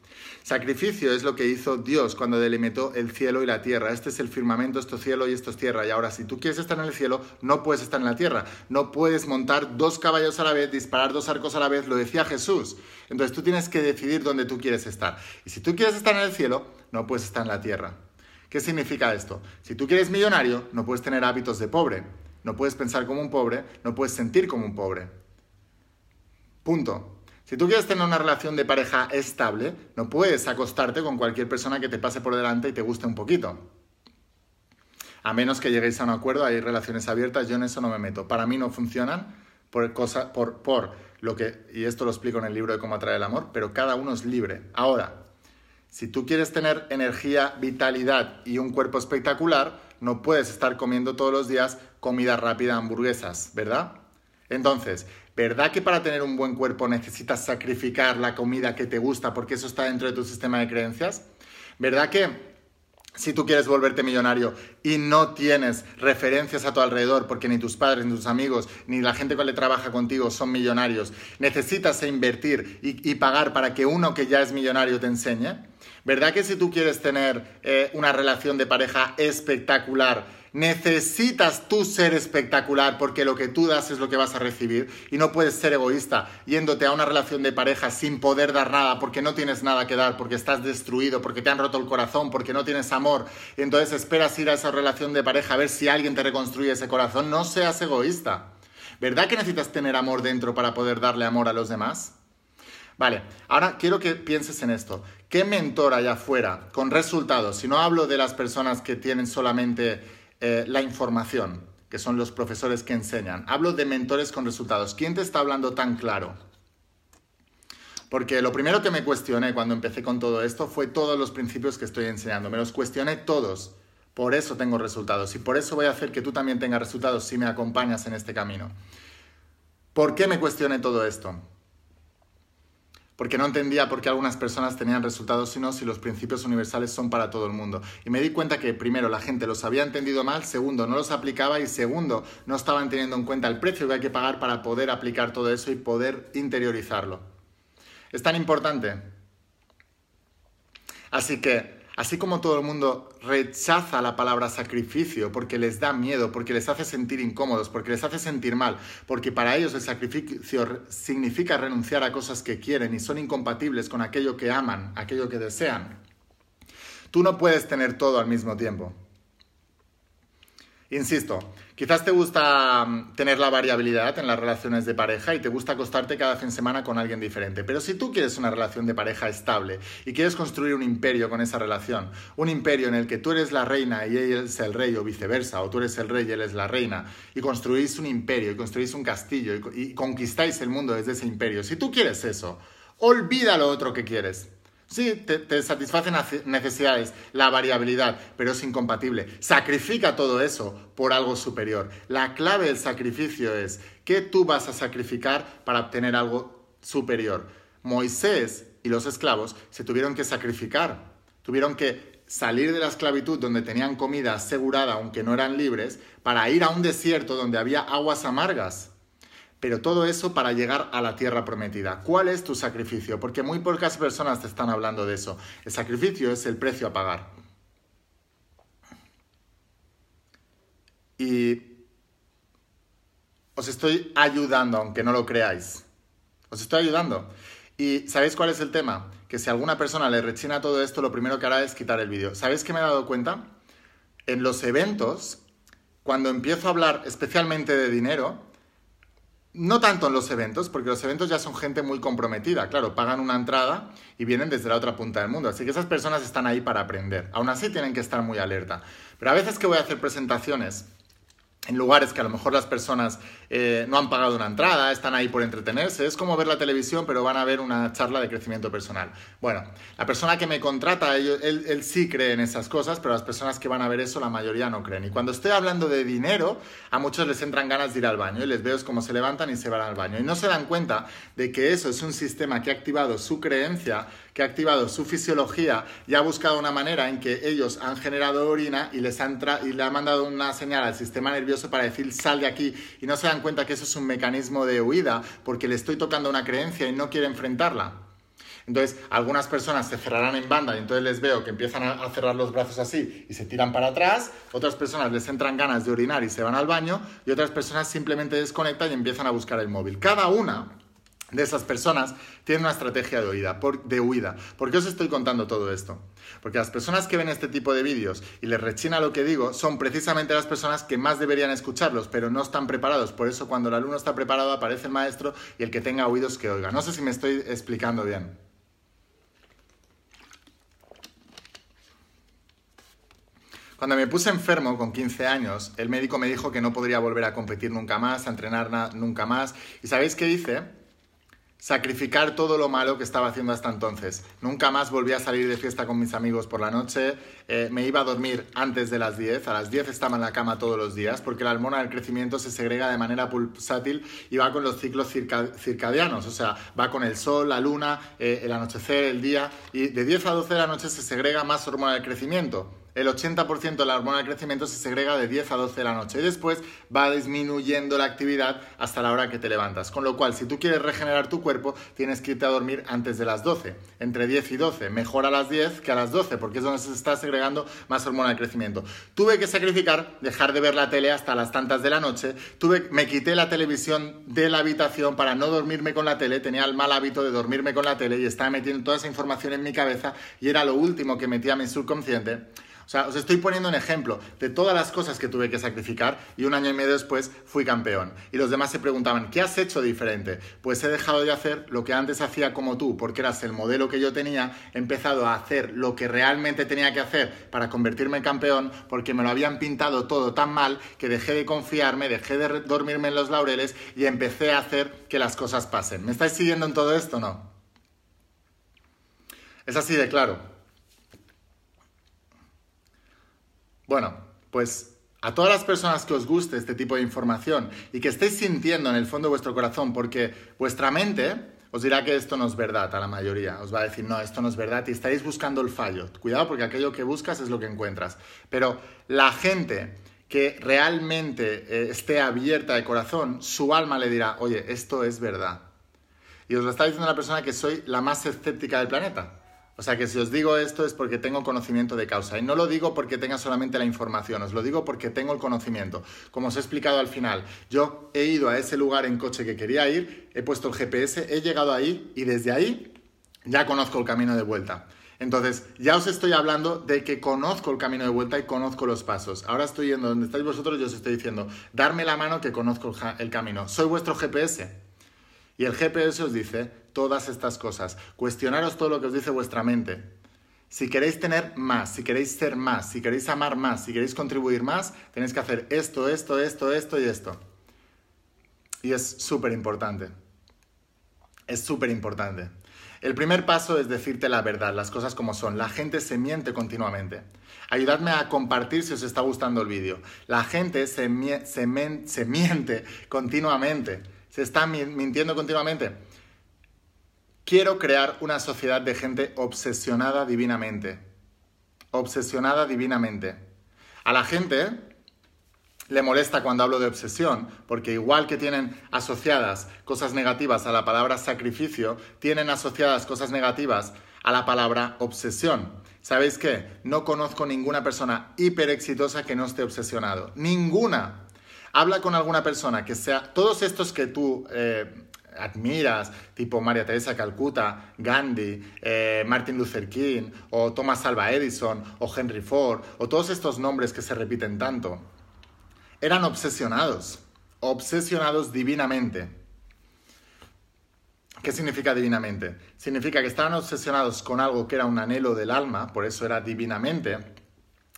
Sacrificio es lo que hizo Dios cuando delimitó el cielo y la tierra. Este es el firmamento, esto es cielo y esto es tierra. Y ahora, si tú quieres estar en el cielo, no puedes estar en la tierra. No puedes montar dos caballos a la vez, disparar dos arcos a la vez, lo decía Jesús. Entonces tú tienes que decidir dónde tú quieres estar. Y si tú quieres estar en el cielo, no puedes estar en la tierra. ¿Qué significa esto? Si tú quieres millonario, no puedes tener hábitos de pobre no puedes pensar como un pobre, no puedes sentir como un pobre. Punto. Si tú quieres tener una relación de pareja estable, no puedes acostarte con cualquier persona que te pase por delante y te guste un poquito. A menos que lleguéis a un acuerdo, hay relaciones abiertas, yo en eso no me meto. Para mí no funcionan por, cosa, por, por lo que, y esto lo explico en el libro de cómo atraer el amor, pero cada uno es libre. Ahora, si tú quieres tener energía, vitalidad y un cuerpo espectacular, no puedes estar comiendo todos los días comida rápida, hamburguesas, ¿verdad? Entonces, ¿verdad que para tener un buen cuerpo necesitas sacrificar la comida que te gusta porque eso está dentro de tu sistema de creencias? ¿Verdad que si tú quieres volverte millonario y no tienes referencias a tu alrededor, porque ni tus padres, ni tus amigos, ni la gente que trabaja contigo son millonarios, necesitas invertir y, y pagar para que uno que ya es millonario te enseñe. ¿Verdad que si tú quieres tener eh, una relación de pareja espectacular, necesitas tú ser espectacular porque lo que tú das es lo que vas a recibir y no puedes ser egoísta yéndote a una relación de pareja sin poder dar nada porque no tienes nada que dar, porque estás destruido, porque te han roto el corazón, porque no tienes amor y entonces esperas ir a esa relación de pareja a ver si alguien te reconstruye ese corazón. No seas egoísta. ¿Verdad que necesitas tener amor dentro para poder darle amor a los demás? Vale, ahora quiero que pienses en esto. ¿qué mentor allá afuera con resultados? Si no hablo de las personas que tienen solamente eh, la información, que son los profesores que enseñan, hablo de mentores con resultados. ¿Quién te está hablando tan claro? Porque lo primero que me cuestioné cuando empecé con todo esto fue todos los principios que estoy enseñando. Me los cuestioné todos. Por eso tengo resultados y por eso voy a hacer que tú también tengas resultados si me acompañas en este camino. ¿Por qué me cuestioné todo esto? porque no entendía por qué algunas personas tenían resultados y no si los principios universales son para todo el mundo. Y me di cuenta que, primero, la gente los había entendido mal, segundo, no los aplicaba y segundo, no estaban teniendo en cuenta el precio que hay que pagar para poder aplicar todo eso y poder interiorizarlo. Es tan importante. Así que Así como todo el mundo rechaza la palabra sacrificio porque les da miedo, porque les hace sentir incómodos, porque les hace sentir mal, porque para ellos el sacrificio significa renunciar a cosas que quieren y son incompatibles con aquello que aman, aquello que desean. Tú no puedes tener todo al mismo tiempo. Insisto, Quizás te gusta mm, tener la variabilidad en las relaciones de pareja y te gusta acostarte cada fin de semana con alguien diferente, pero si tú quieres una relación de pareja estable y quieres construir un imperio con esa relación, un imperio en el que tú eres la reina y él es el rey o viceversa, o tú eres el rey y él es la reina, y construís un imperio y construís un castillo y, conquistáis el mundo desde ese imperio, si tú quieres eso, olvida lo otro que quieres. Sí, te, te satisfacen necesidades, la variabilidad, pero es incompatible. Sacrifica todo eso por algo superior. La clave del sacrificio es qué tú vas a sacrificar para obtener algo superior. Moisés y los esclavos se tuvieron que sacrificar, tuvieron que salir de la esclavitud donde tenían comida asegurada aunque no eran libres para ir a un desierto donde había aguas amargas pero todo eso para llegar a la tierra prometida. ¿Cuál es tu sacrificio? Porque muy pocas personas te están hablando de eso. El sacrificio es el precio a pagar. Y os estoy ayudando, aunque no lo creáis. Os estoy ayudando. ¿Y sabéis cuál es el tema? Que si a alguna persona le rechina todo esto, lo primero que hará es quitar el vídeo. ¿Sabéis que me he dado cuenta? En los eventos, cuando empiezo a hablar especialmente de dinero, no tanto en los eventos, porque los eventos ya son gente muy comprometida, claro, pagan una entrada y vienen desde la otra punta del mundo, así que esas personas están ahí para aprender. Aún así tienen que estar muy alerta. Pero a veces que voy a hacer presentaciones en lugares que a lo mejor las personas eh, no han pagado una entrada, están ahí por entretenerse. Es como ver la televisión, pero van a ver una charla de crecimiento personal. Bueno, la persona que me contrata, él, él, sí cree en esas cosas, pero las personas que van a ver eso, la mayoría no creen. Y cuando estoy hablando de dinero, a muchos les entran ganas de ir al baño y les veo cómo se levantan y se van al baño. Y no se dan cuenta de que eso es un sistema que ha activado su creencia que ha activado su fisiología y ha buscado una manera en que ellos han generado orina y les han y le ha mandado una señal al sistema nervioso para decir sal de aquí y no se dan cuenta que eso es un mecanismo de huida porque le estoy tocando una creencia y no quiere enfrentarla. Entonces, algunas personas se cerrarán en banda y entonces les veo que empiezan a cerrar los brazos así y se tiran para atrás, otras personas les entran ganas de orinar y se van al baño y otras personas simplemente desconectan y empiezan a buscar el móvil. Cada una de esas personas tienen una estrategia de huida, por, de huida. ¿Por qué os estoy contando todo esto? Porque las personas que ven este tipo de vídeos y les rechina lo que digo son precisamente las personas que más deberían escucharlos, pero no están preparados. Por eso cuando el alumno está preparado aparece el maestro y el que tenga oídos que oiga. No sé si me estoy explicando bien. Cuando me puse enfermo con 15 años, el médico me dijo que no podría volver a competir nunca más, a entrenar nunca más. ¿Y sabéis qué dice sacrificar todo lo malo que estaba haciendo hasta entonces. Nunca más volví a salir de fiesta con mis amigos por la noche, eh, me iba a dormir antes de las 10, a las 10 estaba en la cama todos los días, porque la hormona del crecimiento se segrega de manera pulsátil y va con los ciclos circadianos, o sea, va con el sol, la luna, eh, el anochecer, el día, y de 10 a 12 de la noche se segrega más hormona del crecimiento el 80% de la hormona del crecimiento se segrega de 10 a 12 de la noche y después va disminuyendo la actividad hasta la hora que te levantas. Con lo cual, si tú quieres regenerar tu cuerpo, tienes que irte a dormir antes de las 12, entre 10 y 12. Mejor a las 10 que a las 12, porque es donde se está segregando más hormona de crecimiento. Tuve que sacrificar, dejar de ver la tele hasta las tantas de la noche. Tuve, me quité la televisión de la habitación para no dormirme con la tele. Tenía el mal hábito de dormirme con la tele y estaba metiendo toda esa información en mi cabeza y era lo último que metía a mi subconsciente o sea, os estoy poniendo un ejemplo de todas las cosas que tuve que sacrificar y un año y medio después fui campeón. Y los demás se preguntaban, ¿qué has hecho diferente? Pues he dejado de hacer lo que antes hacía como tú, porque eras el modelo que yo tenía, he empezado a hacer lo que realmente tenía que hacer para convertirme en campeón, porque me lo habían pintado todo tan mal que dejé de confiarme, dejé de dormirme en los laureles y empecé a hacer que las cosas pasen. ¿Me estáis siguiendo en todo esto o no? Es así de claro. Bueno, pues a todas las personas que os guste este tipo de información y que estéis sintiendo en el fondo de vuestro corazón, porque vuestra mente os dirá que esto no es verdad a la mayoría. Os va a decir, no, esto no es verdad y estáis buscando el fallo. Cuidado porque aquello que buscas es lo que encuentras. Pero la gente que realmente eh, esté abierta de corazón, su alma le dirá, oye, esto es verdad. Y os lo está diciendo la persona que soy la más escéptica del planeta. O sea que si os digo esto es porque tengo conocimiento de causa. Y no lo digo porque tenga solamente la información, os lo digo porque tengo el conocimiento. Como os he explicado al final, yo he ido a ese lugar en coche que quería ir, he puesto el GPS, he llegado ahí y desde ahí ya conozco el camino de vuelta. Entonces, ya os estoy hablando de que conozco el camino de vuelta y conozco los pasos. Ahora estoy yendo donde estáis vosotros, y os estoy diciendo, darme la mano que conozco el camino. Soy vuestro GPS. Y el GPS os dice todas estas cosas. Cuestionaros todo lo que os dice vuestra mente. Si queréis tener más, si queréis ser más, si queréis amar más, si queréis contribuir más, tenéis que hacer esto, esto, esto, esto y esto. Y es súper importante. Es súper importante. El primer paso es decirte la verdad, las cosas como son. La gente se miente continuamente. Ayudadme a compartir si os está gustando el vídeo. La gente se, se miente continuamente se está mintiendo continuamente. Quiero crear una sociedad de gente obsesionada divinamente. Obsesionada divinamente. A la gente le molesta cuando hablo de obsesión, porque igual que tienen asociadas cosas negativas a la palabra sacrificio, tienen asociadas cosas negativas a la palabra obsesión. ¿Sabéis qué? No conozco ninguna persona hiper exitosa que no esté obsesionado. Ninguna habla con alguna persona que sea, todos estos que tú eh, admiras, tipo María Teresa Calcuta, Gandhi, eh, Martin Luther King, o Thomas Alva Edison, o Henry Ford, o todos estos nombres que se repiten tanto, eran obsesionados, obsesionados divinamente. ¿Qué significa divinamente? Significa que estaban obsesionados con algo que era un anhelo del alma, por eso era divinamente,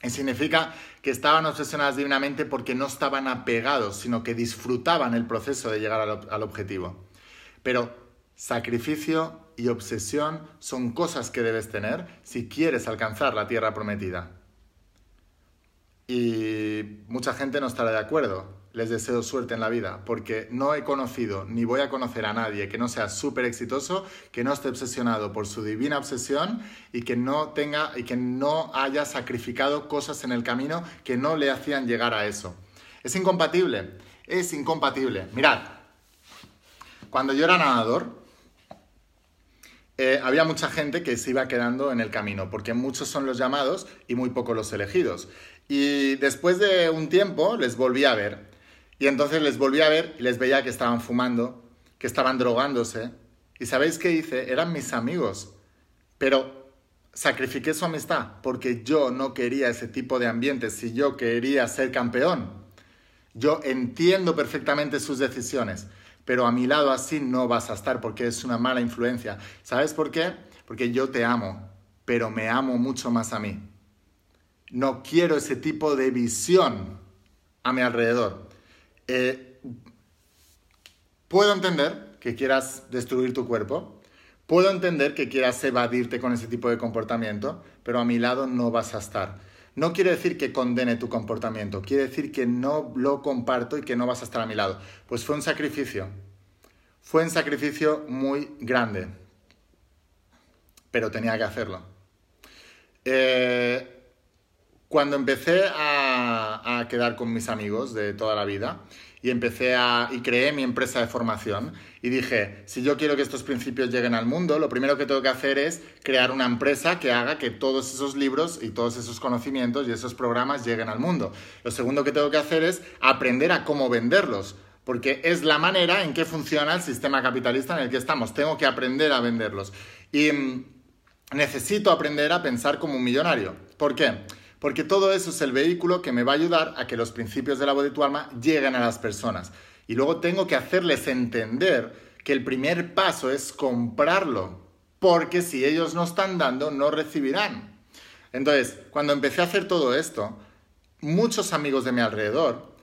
significa que estaban obsesionadas divinamente porque no estaban apegados, sino que disfrutaban el proceso de llegar al objetivo. Pero sacrificio y obsesión son cosas que debes tener si quieres alcanzar la tierra prometida. Y mucha gente no estará de acuerdo, les deseo suerte en la vida, porque no he conocido ni voy a conocer a nadie que no sea súper exitoso, que no esté obsesionado por su divina obsesión y que no tenga y que no haya sacrificado cosas en el camino que no le hacían llegar a eso. Es incompatible, es incompatible. Mirad, cuando yo era nadador, eh, había mucha gente que se iba quedando en el camino, porque muchos son los llamados y muy pocos los elegidos. Y después de un tiempo les volví a ver y entonces les volví a ver y les veía que estaban fumando, que estaban drogándose. ¿Y sabéis qué hice? Eran mis amigos. Pero sacrifiqué su amistad porque yo no quería ese tipo de ambiente si yo quería ser campeón. Yo entiendo perfectamente sus decisiones, pero a mi lado así no vas a estar porque es una mala influencia. ¿Sabes por qué? Porque yo te amo, pero me amo mucho más a mí. No quiero ese tipo de visión a mi alrededor. Eh, puedo entender que quieras destruir tu cuerpo, puedo entender que quieras evadirte con ese tipo de comportamiento, pero a mi lado no vas a estar. No quiere decir que condene tu comportamiento, quiere decir que no lo comparto y que no vas a estar a mi lado. Pues fue un sacrificio, fue un sacrificio muy grande, pero tenía que hacerlo. Eh, cuando empecé a, quedar con mis amigos de toda la vida y empecé a y creé mi empresa de formación y dije si yo quiero que estos principios lleguen al mundo lo primero que tengo que hacer es crear una empresa que haga que todos esos libros y todos esos conocimientos y esos programas lleguen al mundo lo segundo que tengo que hacer es aprender a cómo venderlos porque es la manera en que funciona el sistema capitalista en el que estamos tengo que aprender a venderlos y mm, necesito aprender a pensar como un millonario ¿por qué? porque todo eso es el vehículo que me va a ayudar a que los principios de la voz de tu alma lleguen a las personas. Y luego tengo que hacerles entender que el primer paso es comprarlo, porque si ellos no están dando, no recibirán. Entonces, cuando empecé a hacer todo esto, muchos amigos de mi alrededor,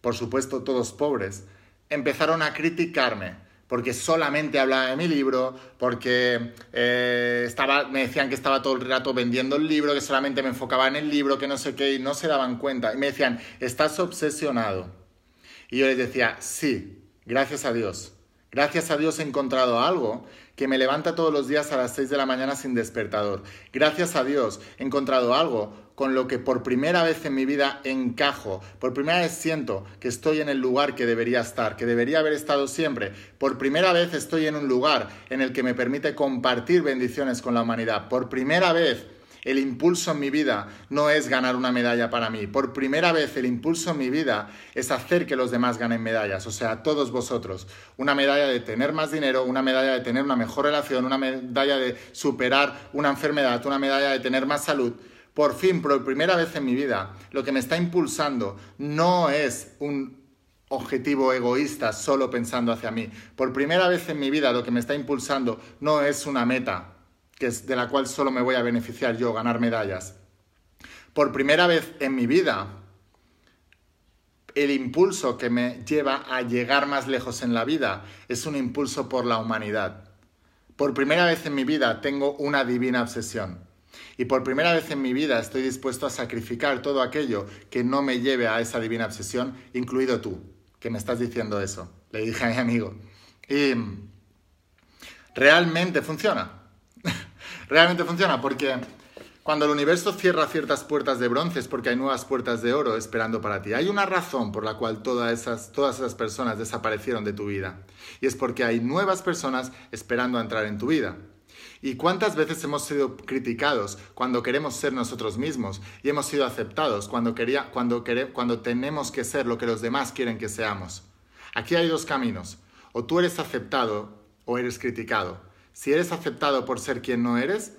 por supuesto todos pobres, empezaron a criticarme porque solamente hablaba de mi libro, porque eh, estaba, me decían que estaba todo el rato vendiendo el libro, que solamente me enfocaba en el libro, que no sé qué, y no se daban cuenta. Y me decían, estás obsesionado. Y yo les decía, sí, gracias a Dios. Gracias a Dios he encontrado algo que me levanta todos los días a las 6 de la mañana sin despertador. Gracias a Dios he encontrado algo con lo que por primera vez en mi vida encajo, por primera vez siento que estoy en el lugar que debería estar, que debería haber estado siempre, por primera vez estoy en un lugar en el que me permite compartir bendiciones con la humanidad, por primera vez el impulso en mi vida no es ganar una medalla para mí. Por primera vez el impulso en mi vida es hacer que los demás ganen medallas, o sea, todos vosotros. Una medalla de tener más dinero, una medalla de tener una mejor relación, una medalla de superar una enfermedad, una medalla de tener más salud por fin, por primera vez en mi vida, lo que me está impulsando no es un objetivo egoísta solo pensando hacia mí. Por primera vez en mi vida lo que me está impulsando no es una meta de la cual solo me voy a beneficiar yo, ganar medallas. Por primera vez en mi vida el impulso que me lleva a llegar más lejos en la vida es un impulso por la humanidad. Por primera vez en mi vida tengo una divina obsesión y por primera vez en mi vida estoy dispuesto a sacrificar todo aquello que no me lleve a esa divina obsesión, incluido tú, que me estás diciendo eso. Le dije a mi amigo. Y realmente funciona. realmente funciona porque cuando el universo cierra ciertas puertas de bronce es porque hay nuevas puertas de oro esperando para ti. Hay una razón por la cual todas esas, todas esas personas desaparecieron de tu vida. Y es porque hay nuevas personas esperando a entrar en tu vida. ¿Y cuántas veces hemos sido criticados cuando queremos ser nosotros mismos y hemos sido aceptados cuando, quería, cuando, tenemos que ser lo que los demás quieren que seamos? Aquí hay dos caminos. O tú eres aceptado o eres criticado. Si eres aceptado por ser quien no eres,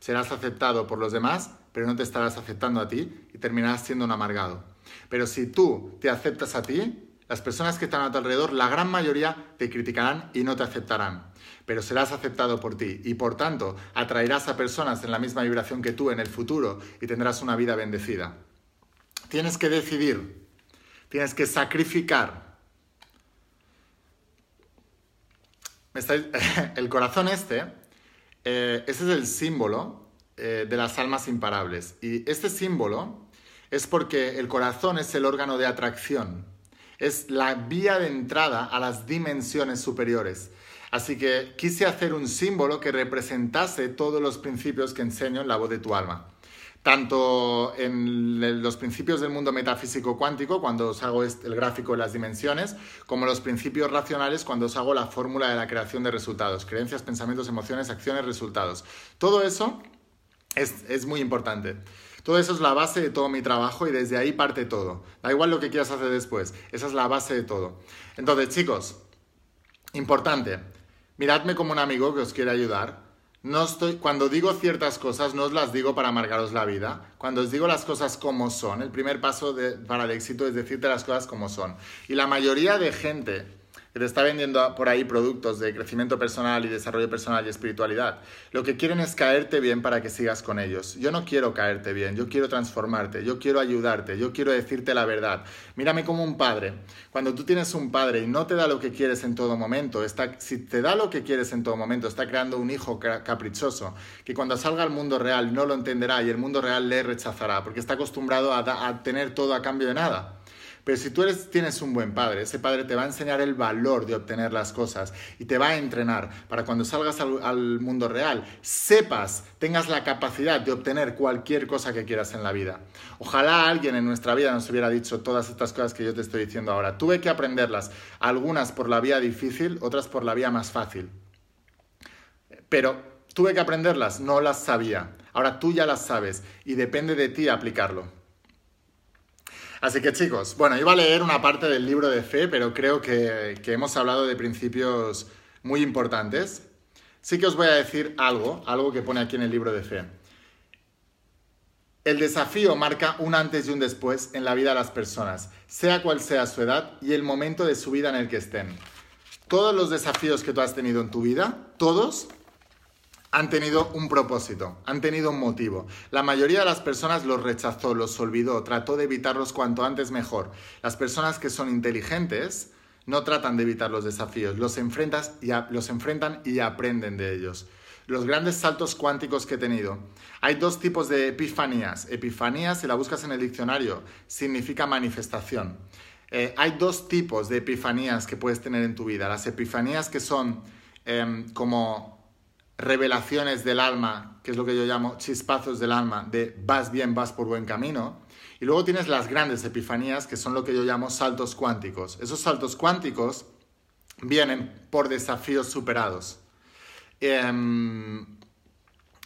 serás aceptado por los demás, pero no te estarás aceptando a ti y terminarás siendo un amargado. Pero si tú te aceptas a ti, las personas que están a tu alrededor, la gran mayoría, te criticarán y no te aceptarán pero serás aceptado por ti y por tanto atraerás a personas en la misma vibración que tú en el futuro y tendrás una vida bendecida. Tienes que decidir, tienes que sacrificar. El corazón este, eh, ese es el símbolo eh, de las almas imparables. Y este símbolo es porque el corazón es el órgano de atracción, es la vía de entrada a las dimensiones superiores. Así que quise hacer un símbolo que representase todos los principios que enseño en la voz de tu alma. Tanto en los principios del mundo metafísico cuántico, cuando os hago este, el gráfico de las dimensiones, como los principios racionales, cuando os hago la fórmula de la creación de resultados, creencias, pensamientos, emociones, acciones, resultados. Todo eso es, es muy importante. Todo eso es la base de todo mi trabajo y desde ahí parte todo. Da igual lo que quieras hacer después, esa es la base de todo. Entonces, chicos, importante, Miradme como un amigo que os quiere ayudar. No estoy, cuando digo ciertas cosas, no os las digo para amargaros la vida. Cuando os digo las cosas como son, el primer paso para el éxito es decirte las cosas como son. Y la mayoría de gente que te está vendiendo por ahí productos de crecimiento personal y desarrollo personal y espiritualidad. Lo que quieren es caerte bien para que sigas con ellos. Yo no quiero caerte bien, yo quiero transformarte, yo quiero ayudarte, yo quiero decirte la verdad. Mírame como un padre. Cuando tú tienes un padre y no te da lo que quieres en todo momento, si te da lo que quieres en todo momento, está creando un hijo caprichoso que cuando salga al mundo real no lo entenderá y el mundo real le rechazará porque está acostumbrado a tener todo a cambio de nada. Pero si tú eres, tienes un buen padre, ese padre te va a enseñar el valor de obtener las cosas y te va a entrenar para cuando salgas al, al mundo real, sepas, tengas la capacidad de obtener cualquier cosa que quieras en la vida. Ojalá alguien en nuestra vida nos hubiera dicho todas estas cosas que yo te estoy diciendo ahora. Tuve que aprenderlas, algunas por la vía difícil, otras por la vía más fácil. Pero tuve que aprenderlas, no las sabía. Ahora tú ya las sabes y depende de ti aplicarlo. Así que chicos, bueno, iba a leer una parte del libro de fe, pero creo que, hemos hablado de principios muy importantes. Sí que os voy a decir algo, algo que pone aquí en el libro de fe. El desafío marca un antes y un después en la vida de las personas, sea cual sea su edad y el momento de su vida en el que estén. Todos los desafíos que tú has tenido en tu vida, todos han tenido un propósito, han tenido un motivo. La mayoría de las personas los rechazó, los olvidó, trató de evitarlos cuanto antes mejor. Las personas que son inteligentes no tratan de evitar los desafíos, los, enfrentan y aprenden de ellos. Los grandes saltos cuánticos que he tenido. Hay dos tipos de epifanías. Epifanías, si la buscas en el diccionario, significa manifestación. Eh, hay dos tipos de epifanías que puedes tener en tu vida. Las epifanías que son em, como revelaciones del alma, que es lo que yo llamo chispazos del alma, de vas bien, vas por buen camino. Y luego tienes las grandes epifanías, que son lo que yo llamo saltos cuánticos. Esos saltos cuánticos vienen por desafíos superados. Em,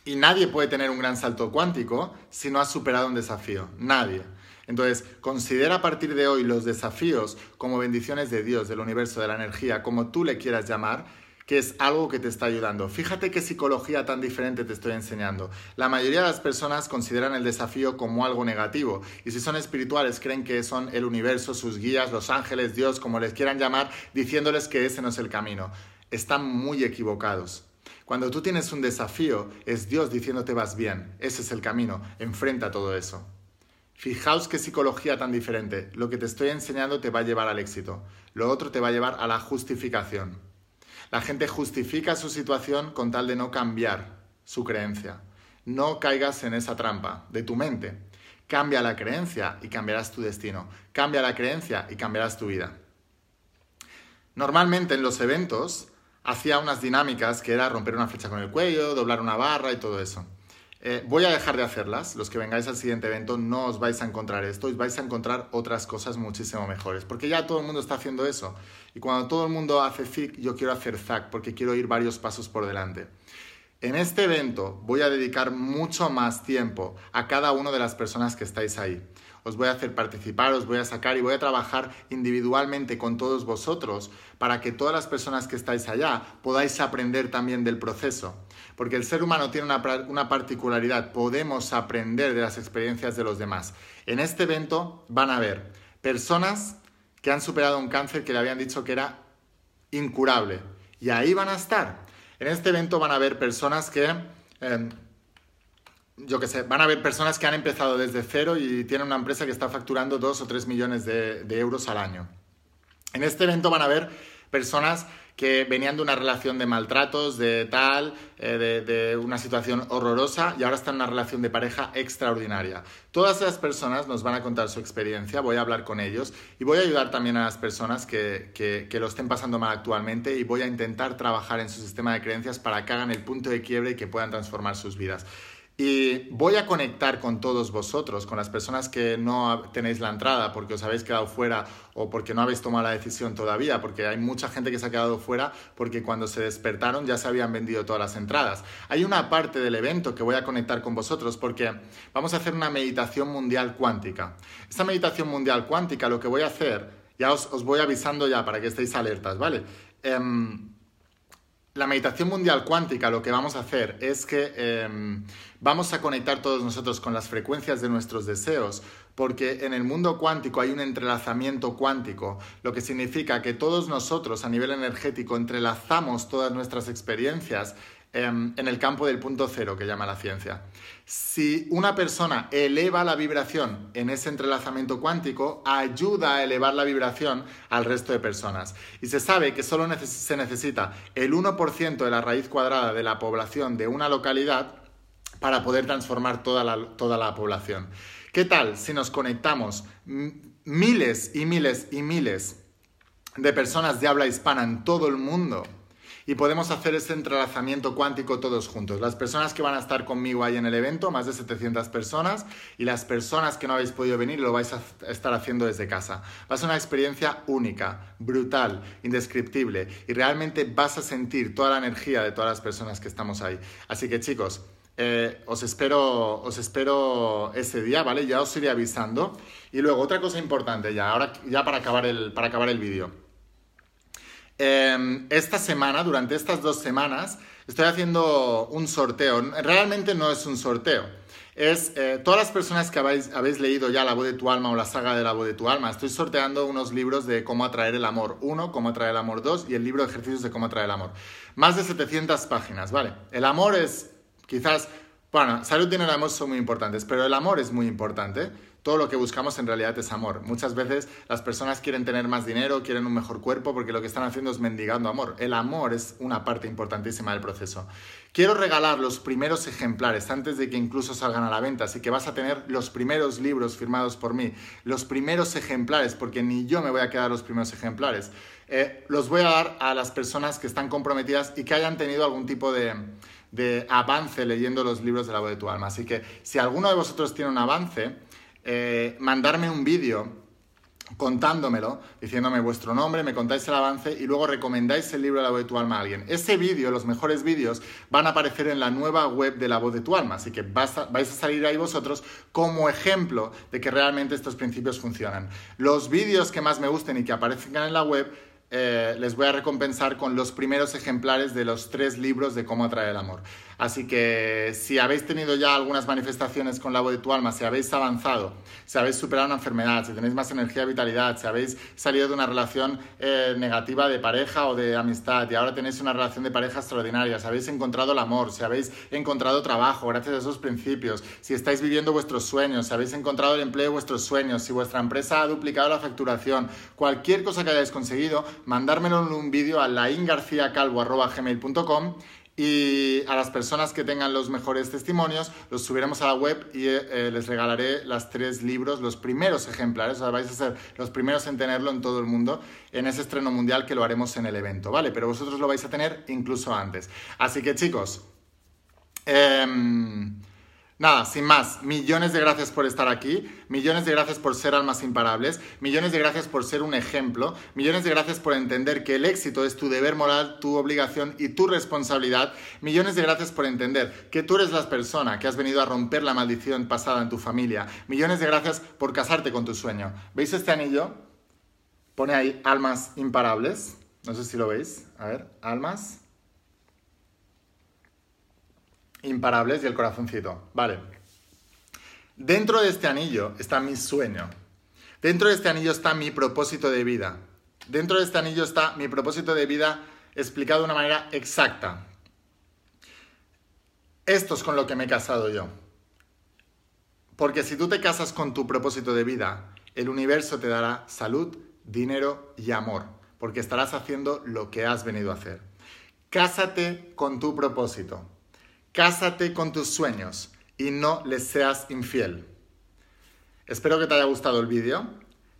y nadie puede tener un gran salto cuántico si no ha superado un desafío. Nadie. Entonces, considera a partir de hoy los desafíos como bendiciones de Dios, del universo, de la energía, como tú le quieras llamar, que es algo que te está ayudando. Fíjate qué psicología tan diferente te estoy enseñando. La mayoría de las personas consideran el desafío como algo negativo y si son espirituales creen que son el universo, sus guías, los ángeles, Dios, como les quieran llamar, diciéndoles que ese no es el camino. Están muy equivocados. Cuando tú tienes un desafío, es Dios diciéndote vas bien, ese es el camino, enfrenta todo eso. Fijaos qué psicología tan diferente. Lo que te estoy enseñando te va a llevar al éxito. Lo otro te va a llevar a la justificación. La gente justifica su situación con tal de no cambiar su creencia. No caigas en esa trampa de tu mente. Cambia la creencia y cambiarás tu destino. Cambia la creencia y cambiarás tu vida. Normalmente en los eventos hacía unas dinámicas que era romper una flecha con el cuello, doblar una barra y todo eso. Eh, voy a dejar de hacerlas. Los que vengáis al siguiente evento no os vais a encontrar esto, os vais a encontrar otras cosas muchísimo mejores, porque ya todo el mundo está haciendo eso. Y cuando todo el mundo hace zig, yo quiero hacer Zac porque quiero ir varios pasos por delante. En este evento voy a dedicar mucho más tiempo a cada una de las personas que estáis ahí. Os voy a hacer participar, os voy a sacar y voy a trabajar individualmente con todos vosotros para que todas las personas que estáis allá podáis aprender también del proceso porque el ser humano tiene una, particularidad, podemos aprender de las experiencias de los demás. En este evento van a ver personas que han superado un cáncer que le habían dicho que era incurable. Y ahí van a estar. En este evento van a haber personas que, em, yo qué sé, van a haber personas que han empezado desde cero y tienen una empresa que está facturando 2 o 3 millones de, de euros al año. En este evento van a haber personas que venían de una relación de maltratos, de tal, eh, de, una situación horrorosa y ahora están en una relación de pareja extraordinaria. Todas esas personas nos van a contar su experiencia, voy a hablar con ellos y voy a ayudar también a las personas que, que lo estén pasando mal actualmente y voy a intentar trabajar en su sistema de creencias para que hagan el punto de quiebre y que puedan transformar sus vidas. Y voy a conectar con todos vosotros, con las personas que no tenéis la entrada porque os habéis quedado fuera o porque no habéis tomado la decisión todavía, porque hay mucha gente que se ha quedado fuera porque cuando se despertaron ya se habían vendido todas las entradas. Hay una parte del evento que voy a conectar con vosotros porque vamos a hacer una meditación mundial cuántica. Esta meditación mundial cuántica lo que voy a hacer, ya os, voy avisando ya para que estéis alertas, ¿vale? Em, la meditación mundial cuántica lo que vamos a hacer es que em, vamos a conectar todos nosotros con las frecuencias de nuestros deseos, porque en el mundo cuántico hay un entrelazamiento cuántico, lo que significa que todos nosotros a nivel energético entrelazamos todas nuestras experiencias Em, en el campo del punto cero que llama la ciencia. Si una persona eleva la vibración en ese entrelazamiento cuántico, ayuda a elevar la vibración al resto de personas. Y se sabe que solo se necesita el 1% de la raíz cuadrada de la población de una localidad para poder transformar toda la, población. ¿Qué tal si nos conectamos miles y miles y miles de personas de habla hispana en todo el mundo y podemos hacer ese entrelazamiento cuántico todos juntos. Las personas que van a estar conmigo ahí en el evento, más de 700 personas, y las personas que no habéis podido venir lo vais a estar haciendo desde casa. Va a ser una experiencia única, brutal, indescriptible, y realmente vas a sentir toda la energía de todas las personas que estamos ahí. Así que chicos, eh, os, espero, os espero ese día, ¿vale? Ya os iré avisando. Y luego, otra cosa importante ya, ahora ya para acabar el, para acabar el vídeo. Em, esta semana, durante estas dos semanas, estoy haciendo un sorteo. Realmente no es un sorteo. Es eh, todas las personas que habéis, leído ya La voz de tu alma o la saga de La voz de tu alma. Estoy sorteando unos libros de cómo atraer el amor 1, cómo atraer el amor 2 y el libro de ejercicios de cómo atraer el amor. Más de 700 páginas, ¿vale? El amor es quizás, bueno, salud, y el amor son muy importantes, pero el amor es muy importante todo lo que buscamos en realidad es amor. Muchas veces las personas quieren tener más dinero, quieren un mejor cuerpo, porque lo que están haciendo es mendigando amor. El amor es una parte importantísima del proceso. Quiero regalar los primeros ejemplares antes de que incluso salgan a la venta, así que vas a tener los primeros libros firmados por mí, los primeros ejemplares, porque ni yo me voy a quedar los primeros ejemplares. Eh, los voy a dar a las personas que están comprometidas y que hayan tenido algún tipo de, de avance leyendo los libros de la voz de tu alma. Así que si alguno de vosotros tiene un avance, eh, mandarme un vídeo contándomelo, diciéndome vuestro nombre, me contáis el avance y luego recomendáis el libro La voz de tu alma a alguien. Ese vídeo, los mejores vídeos, van a aparecer en la nueva web de La voz de tu alma, así que vais a salir ahí vosotros como ejemplo de que realmente estos principios funcionan. Los vídeos que más me gusten y que aparezcan en la web eh, les voy a recompensar con los primeros ejemplares de los tres libros de cómo atraer el amor. Así que si habéis tenido ya algunas manifestaciones con la voz de tu alma, si habéis avanzado, si habéis superado una enfermedad, si tenéis más energía, vitalidad, si habéis salido de una relación eh, negativa de pareja o de amistad y ahora tenéis una relación de pareja extraordinaria, si habéis encontrado el amor, si habéis encontrado trabajo gracias a esos principios, si estáis viviendo vuestros sueños, si habéis encontrado el empleo de vuestros sueños, si vuestra empresa ha duplicado la facturación, cualquier cosa que hayáis conseguido, mandármelo en un vídeo a laingarcíacalvo.com y a las personas que tengan los mejores testimonios los subiremos a la web y eh, eh, les regalaré las tres libros, los primeros ejemplares, o sea, vais a ser los primeros en tenerlo en todo el mundo en ese estreno mundial que lo haremos en el evento, ¿vale? Pero vosotros lo vais a tener incluso antes. Así que chicos, em, Nada, sin más, millones de gracias por estar aquí, millones de gracias por ser almas imparables, millones de gracias por ser un ejemplo, millones de gracias por entender que el éxito es tu deber moral, tu obligación y tu responsabilidad, millones de gracias por entender que tú eres la persona que has venido a romper la maldición pasada en tu familia, millones de gracias por casarte con tu sueño. ¿Veis este anillo? Pone ahí almas imparables, no sé si lo veis, a ver, almas Imparables y el corazoncito. Vale. Dentro de este anillo está mi sueño. Dentro de este anillo está mi propósito de vida. Dentro de este anillo está mi propósito de vida explicado de una manera exacta. Esto es con lo que me he casado yo. Porque si tú te casas con tu propósito de vida, el universo te dará salud, dinero y amor, porque estarás haciendo lo que has venido a hacer. Cásate con tu propósito. Cásate con tus sueños y no les seas infiel. Espero que te haya gustado el vídeo.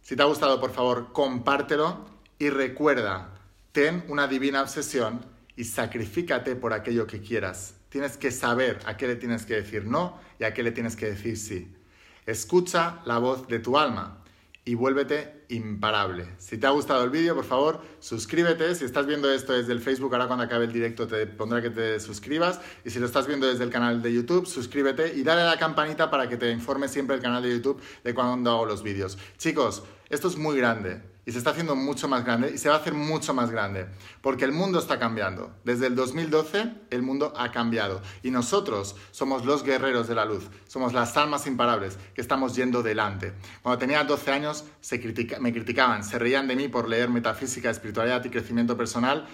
Si te ha gustado, por favor, compártelo y recuerda, ten una divina obsesión y sacrifícate por aquello que quieras. Tienes que saber a qué le tienes que decir no y a qué le tienes que decir sí. Escucha la voz de tu alma y vuélvete imparable. Si te ha gustado el vídeo, por favor, suscríbete. Si estás viendo esto desde el Facebook, ahora cuando acabe el directo te pondrá que te suscribas. Y si lo estás viendo desde el canal de YouTube, suscríbete y dale a la campanita para que te informe siempre el canal de YouTube de cuando hago los vídeos. Chicos, esto es muy grande y se está haciendo mucho más grande y se va a hacer mucho más grande, porque el mundo está cambiando. Desde el 2012 el mundo ha cambiado y nosotros somos los guerreros de la luz, somos las almas imparables que estamos yendo delante. Cuando tenía 12 años se me criticaban, se reían de mí por leer metafísica, espiritualidad y crecimiento personal.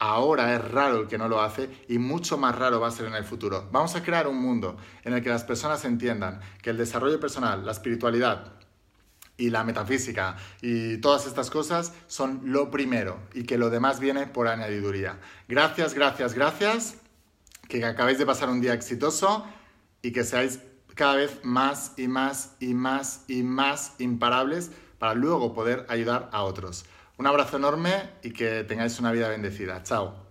Ahora es raro el que no lo hace y mucho más raro va a ser en el futuro. Vamos a crear un mundo en el que las personas entiendan que el desarrollo personal, la espiritualidad, y la metafísica y todas estas cosas son lo primero y que lo demás viene por añadiduría. Gracias, gracias, gracias. Que acabéis de pasar un día exitoso y que seáis cada vez más y más y más y más imparables para luego poder ayudar a otros. Un abrazo enorme y que tengáis una vida bendecida. Chao.